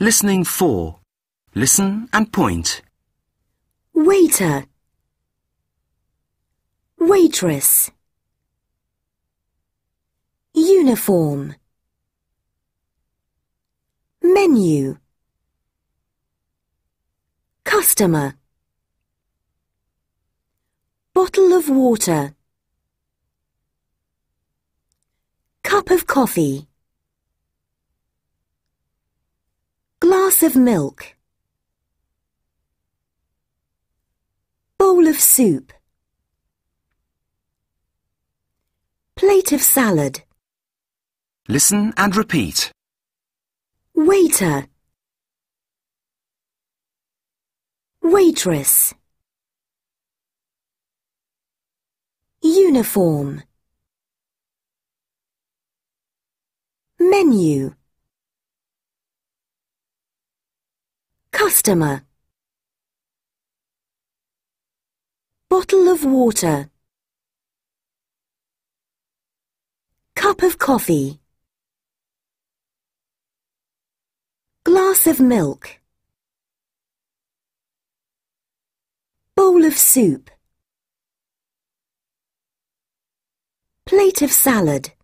Listening 4. Listen and point. Waiter. Waitress. Uniform. Menu. Customer. Bottle of water. Cup of coffee. glass of milk, bowl of soup, plate of salad. Listen and repeat. Waiter Waitress Uniform Menu Customer Bottle of water Cup of coffee Glass of milk Bowl of soup Plate of salad